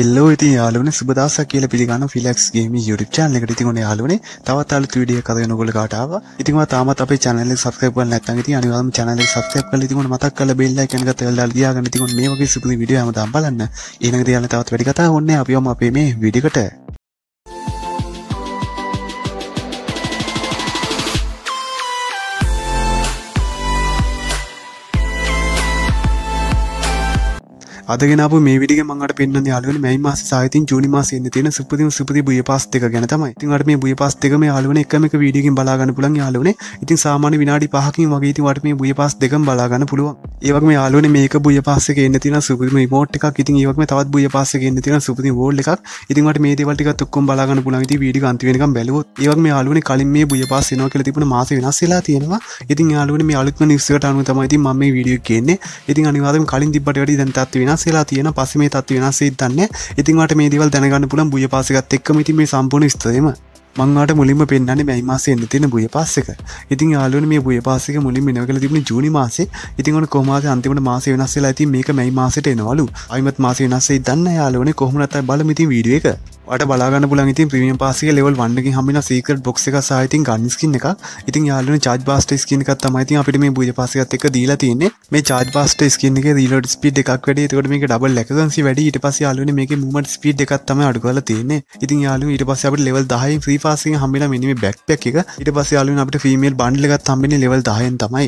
එල්ලෝ ඉතින් යාළුවනේ සුබ දවසක් කියලා පිළිගන්න ෆිලැක්ස් ගේමින් YouTube channel එකට ඉතින් ඔනේ යාළුවනේ තවත් අලුත් වීඩියෝ එකක් අද ඔයගොල්ලෝ කාට ආවා. ඉතින් ඔයා තාමත් අපේ channel එක subscribe කරලා නැත්නම් ඉතින් අනිවාර්යයෙන්ම channel එක subscribe කරලා ඉතින් ඔන්න මතක් කරලා bell icon එක තැවලා දාලා ඉතින් ඔන්න මේ වගේ සුපිරි වීඩියෝ හැමදාම බලන්න. ඊළඟට යාළුවනේ තවත් වැඩි කතා ඕනේ අපිවම අපේ මේ වීඩියෝ එකට. අදගෙන මේ විඩි මට පෙන්න්න යාලුවන මයි මාස සාහිතින් ජුනි මාසයෙන් තියෙන සුපතිම සුපති බුය පස්තික ගැන තමයි ඉතින් අට මේ බුය පස්තිකම යාලුවන එකම එක වීඩියගෙන් බලාගන්න පුළන් යාලුවනේ ඉතින් සාමාන්‍ය විනාඩි පහකින් වගේ වට මේ බුය පස් දෙකම් බලාගන්න පුළුවන් ඒවක්ම යාලුවන මේක බුය පස්සක එන්න තින සුපතිම මෝට් එකක් ඉතින් ඒවක්ම තවත් බුය පස්සක එන්න තින සුපති ෝල් එකක් ඉතින්ට මේ දේවල්ටික තුක්කොම් බලාගන්න පුළන්ති වීඩි අන්තිවෙනක බැලුවත් ඒවක් මේ යාලුවන කලින් මේ බුය පස් එනවා කියල තිබන මාස වෙනස්සලා තියෙනවා ඉතින් යාලුවන මේ අලුත්ම නිස්සකට අනු තමයිති මම වීඩියෝ කියන්නේ ඉතින් අනිවාදම කලින් තිබට වැඩි දැන්තත් වෙනස් වෙනස්සේලා තියෙන පසේ තත්ව වෙනස්සේ දන්න ඉතින්වට මේ දවල් දැනගන්න පුළන් බුය පාසගත් එක්ම ඉතින් මේ සම්පූර්ණ ස්තේම මංවාට මුලින්ම පෙන්න්න මැයි මාසෙන්න්න තියෙන බුය පස්සක ඉතින් යාලුවන මේ බුය පස්සක මුලින් මෙනකල තිබන ජුනි මාසේ ඉතින්වන කොමාස අන්තිමට මාස වෙනස්සලා ඇති මේක මැයි මාසට එනවලු අයිමත් මාස වෙනස්සේ දන්න යාලුවන කොහමනතයි බලමිති වීඩුව එක ට බලාගන්න පුලන් ඉතින් ප්‍රමියම් පාසික ලෙවල් වන්නගේ හමින සීකට බොක්ස එක සාහිතින් ගන්නස්කින්න එක ඉතින් යාලන චාජ බාස්ට ස්කිනක තමයිති අපිට මේ බුජ පසගත් එක දීලා තියන්නේ මේ චාජ බාස්ට ස්කින්නක දීලට ස්පිඩ් එකක් වැඩ තකට මේ ඩබල් ලැකසි වැඩ ඉට පස යාලන මේ මුමට ස්පිඩ් එකක් තම අඩුගල තියන්නේ ඉතින් යාලු ඉට පස අපට ලෙවල් දහයි ්‍රී පාසිෙන් හම්බෙන මිනිම බැක්පැක් එක ඉට පස යාලුන අපට ෆිමල් බන්ඩලගත් හම්බෙන ලෙවල් දායෙන් තමයි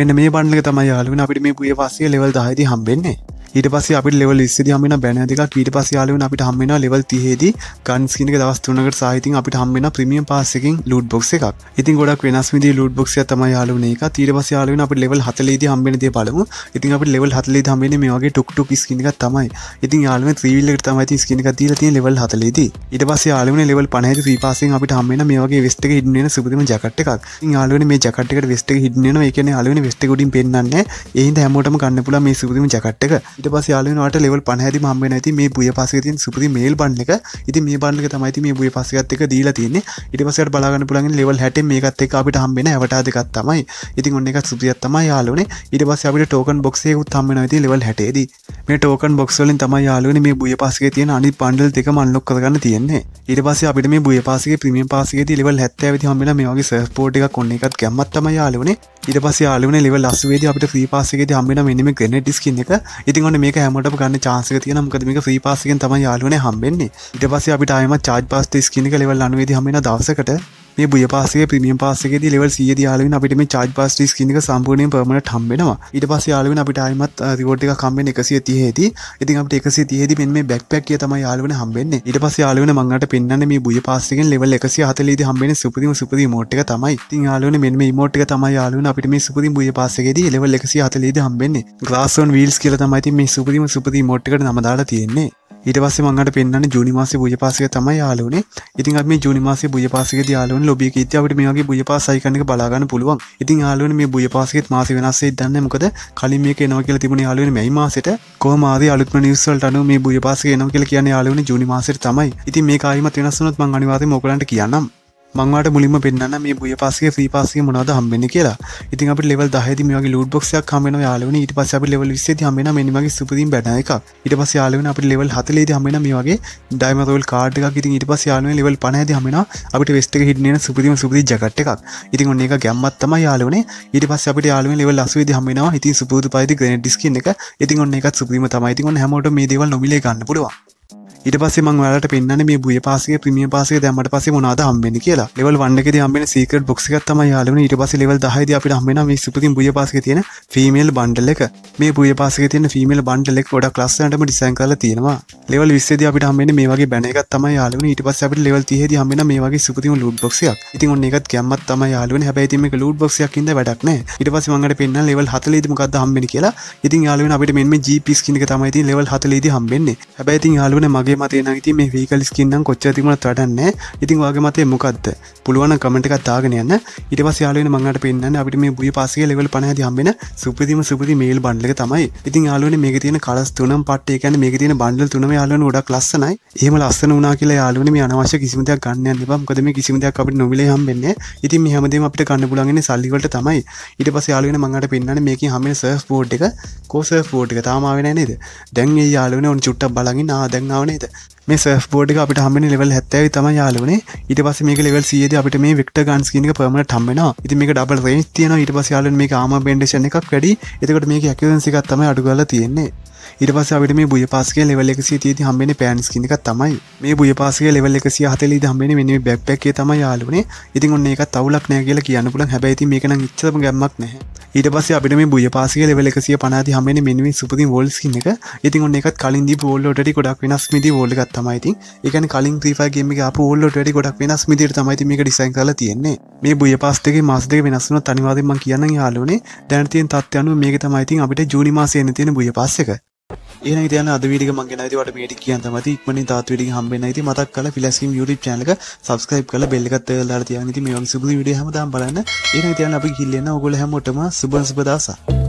මෙන්න මේ බන්ඩල තමයි යාලුන අපිට මේ පුිය පසේ ලෙවල් දාහිද හම්බෙන්නේ ඊට පස අපි ලෙවල් ස්සද හමෙන බැනතික ඊට පස යාලුවන අපිට හම්මෙන ලෙවල් තිහේද ගන්ස්කිනක දවස්තුනකට සාහිතින් අපිට හම්මෙන ප්‍රමියම් පාසකින් ලුඩ් බොක් එකක් ඉතින් ගොඩක් වෙනස් විදි ලුඩ් බොක් තම යාලුන එක තීර පස යාලුවන අපට ලෙවල් හතලේද හම්බෙනද බලමු ඉතින් අපට ලෙවල් හතලේ හම්බෙන මේගේ ටොක්ටු ස්කිනක තමයි ඉතින් යාලුව ත්‍රීවිල්ලට තමයි ස්කිනක දී තිය ලෙවල් හතලේද ඉට පස යාලුවන ලෙවල් පනහ ්‍රීපාසෙන් අපට හම්මෙන මේගේ වෙස්ට හිඩන සුපදම ජකට එකක් යාලුවන මේ ජකට වෙස්ට හිඩන එකන අලුවන වෙස්ට ගොඩින් පෙන්න්න ඒහිද හැමෝටම කන්න පුල මේ සුපදම ජකට්ක ඉට පස් යාලනට ලෙවල් පහැදි හම්බ නැති මේ බුය පසකතින් සුපති මේල් බන්න එක ඉති මේ බන්නක තමයිති මේ බුය පසකත්තක දීලා තියන්නේ ඉටමසට බලාගන්න පුළන් ලෙවල් හැට මේකත් එක අපිට හම්බෙන ඇවටාදකත් තමයි ඉතින් ඔන්න එක සුපියත් තමයි යාලනේ ඉට පස් අපිට ටෝකන් බොක්සේ උත්තම්ම නැති ලෙවල් හැටේදී මේ ටෝකන් බොක්ස්වලින් තමයි යාලුවන මේ බුය පසක තියන අනි පන්ඩල් දෙක මල්ලොක් කරගන්න තියන්නේ ඉට පස අපිට මේ බුය පසගේ ප්‍රමිය පසගේ තිලෙවල් හැත්ත ඇති හමල මේගේ සස් පෝට් එක කොන්න එකත් ගැමත්තම යාලුවනේ ඉට පස යාලුවන ලෙවල් අස්වේද අපට ්‍රී පාසගේ හම්බෙන මෙනම ග්‍රනටිස්කින්න එක ඉතින් පුළුවන් මේක හැමට ගන්න චාසක තියන මකද මේක ්‍රී පාසකෙන් තම යාලුවන හම්බෙන්නේ ඉට පස අපිට අයම චාජ් පස්ට ස්කිනික ලෙවල් අනුවේද හමෙන දවසකට මේ බුය පසේ පිමියම් පස්සේක ලෙවල් සිය යාලුවෙන් අපිට මේ චාජ් පස් ස්කිනික සම්පූර්ණය පමණ හම්බෙනවා ඊට පස්ස යාලුවෙන් අපිට අයිමත් රිවෝට්ික කම්බෙන් එකසිය තියේති ඉතින් අපට එකසි තියේදි මෙන් මේ බැක්පැක් කිය තම යාලුවෙන හම්බෙන්නේ ඊට පස්ස යාලුවෙන මංගට පෙන්න්න මේ බුය පස්සෙන් ලෙවල් එකසි හතලීද හම්බෙන සුපදිම සුපදි මෝට්ක තමයි ඉතින් යාලුවන මෙන්ම මෝට්ක තමයි යාලුවන අපිට මේ සුපදි බුය පස්සේකෙදී ලෙවල් එකසි හතලීද හම්බෙන්නේ ග්‍රාසෝන් වීල්ස් කියල තමයිති මේ සුපදිම සුපදි මෝට්කට නමදාලා තියෙන්නේ ඊට පස්සේ මංගට පෙන්න්න ජුනිමාසේ බුජපාසක තමයි යාලුනේ ඉතින් මේ ජුනිමාසේ බුජපාසක යාලුවන් ලොබිය කීතයාවට මේගේ බුජපාසයිකනක බලාගන්න පුළුවන් ඉතින් යාලුවන මේ බුජපාසකෙත් මාස වෙනස්සේ දන්න මොකද කලින් මේ නව කියල තිබුණ යාලුවන මයි මාසට කෝමාද අලුත්ම නිවසල්ට අනු මේ බුජපාසක නව කියල කියන යාලුවන ජුනිමාසට තමයි ඉතින් මේ කායිම වෙනස්සනොත් මං අනිවාද මොකලට කියන්නම් මංවට මුලින්ම පෙන්න්න මේ බුය පසේ ්‍රී පසේ මොනද හම්බෙන කියලා ඉතින් අප ලෙවල් දහද මේගේ ලුඩ බොක්ෂයක් හමෙන යාලවන ඉට පස අප ලෙවල් විසේ හමෙන මෙනිමගේ සුපතින් බැන එක ඉට පස යාලවන අප ලෙවල් හතලේ හමෙන මේ වගේ ඩයිමතවල් කාඩ්ක් ඉතින් ඉට පස යාලුව ලෙවල් පනෑද හමෙන අපට වෙස්ට හිටන සුපතිම සුපති ජකට එකක් ඉතින් ඔන්න එක ගැම්මත්තම යාලවන ඉට පස අපට යාලුව ලෙවල් අසුවද හමෙනවා ඉතින් සුපතු පයිති ග්‍රනටිස්කින්න එක ඉතින් ඔන්න එකත් සුපීම තමයිතින් හැමෝට මේ දේවල් නොමිලේ ගන්න පුළුවන් ඉට පස මංවලට පෙන්න්න මේ බුිය පසේ ප්‍රමිය පසේ දැමට පස මොනාද හම්බෙන කියලා ලෙවල් වන්නක හම සීක බොක්සික තම යාලන ඉට පස ලෙවල් දහයිද අපිට හමෙන ස්පති බුිය පස තියෙන ෆිමේල් බන්ඩල එක මේ බුිය පස තියෙන ෆිමල් බන්ඩලෙක් ොඩ ලස්සනටම ඩිසන් කල තියෙනවා ලෙවල් විස්සේද අපිට හමෙන මේගේ බැනක තම යාලන ඉට පස අපට ලෙවල් තිහෙද හමෙන මේගේ සුපති ලුඩ බොක්ෂයක් ඉති ඔන්න එකත් කැමත් තම යාලුව හැබැතිම ලුඩ බොක්ෂයක්කින්ද වැඩක්න ඉට පස මඟට පෙන්න්න ලෙවල් හතලේදමකක්ද හම්බෙන කියලා ඉතින් යාලුවෙන අපිට මෙම ජිපිස් කිනක තමයිති ලෙවල් හතලේද හම්බෙන්නේ හැබැති යාලුවන මගේ මගේ මතේ නති මේ වීකල් ස්කින්නම් කොච්චතිමට වඩන්න ඉතින් වගේ මතේ මොකක්ද පුළුවන් කමට එකක් දාගෙන යන්න ඉට යාලන මඟට පෙන්න්න අපිට මේ බුය පසගේ ලෙවල් පනහ හම්බෙන සුපතිම සුපති මේල් බන්ඩල තමයි ඉතින් යාලන මේ තියන කලස් තුනම් පට්ටේ කැන මේ තින බන්ඩල් තුනම යාලන ොඩක් ලස්සනයි ඒම ලස්සන වනා කියලා යාලන මේ අනවශ්‍ය කිසිමදයක් ගන්න පම්කදම කිසිමදයක් අපට නොවිල හම්බෙන්න ඉතින් මෙහමදම අපට කන්න පුලගෙන සල්ලිවලට තමයි ඉට පස යාලන මඟට පෙන්න්න මේක හම සර්ස් පෝට් එක කෝසර් පෝට් එක තාමාවෙන නේද දැන් යාලන ඔන් චුට්ට බලගින් ආදැන්නාවනේ විදිහට මේ සර්ෆ බෝඩ් අපිට හමෙන ලෙවල් හැත්තැයි තම යාලුනේ ඉට පස මේක ලෙවල් සියද අපිට මේ වික්ට ගන්ස් කියනක පමට හම්මෙන ඉති මේක ඩබල් රේ තියන ඉට පස යාලන් මේ ආම බෙන්ඩේෂන එකක් වැඩි එතකට මේ ඇකවන්සිකත් තම අඩුගල තියෙන්නේ ඉට පස අපට මේ බුය පස්ගේ ලෙවල් එක තියති හම්බෙන පෑන්ස් කිනක තමයි මේ බුය පස්ගේ ලෙවල් එක හතල හම්බෙන මෙනි බැක්්පැක්ේ තම යාලුනේ ඉතින් ඔන්න එක තවලක් නෑ කියලා කියන්න පුලන් හැබැති මේකන ච්චම ගැමක් නැහැ ඊට පස් අපිට මේ බුය පාසික ලෙවල එකසිය පනාති හමෙන මෙනිම සුපති ෝල්ස්කින්න එක ඉතින් ඔන්න එකත් කලින් දී ෝල්ලොට ගොඩක් වෙනස් මිදි ෝල්ලගත් තමයිති එකන කලින් ්‍රීෆගේම අප ෝල්ලොට ගොඩක් වෙනස් මිදිර තමයිති මේක ඩිසයින් කල තියෙන්නේ මේ බුය පස්සක මාසක වෙනස්සන තනිවාදම කියන්න යාලනේ දැනතියෙන් තත්වයනු මේක තමයිතින් අපිට ජූනි මාසයන තියෙන බුය පස්සක ඒන තියන අදවිඩික මගෙනනතිවට මේට කියන් තමති ඉක්මන තාත්විඩි හම්බෙන ති මතක් කල පිලස්කම් YouTube චනක සබස්කයිප් කල බෙල්ලගත් ලා තියන ති මේ සුබ විඩිය හමදාම් බලන්න ඒන තියන අපි කිල්ලන්න ඔගොල හැමෝටම සුබන් සුපදසා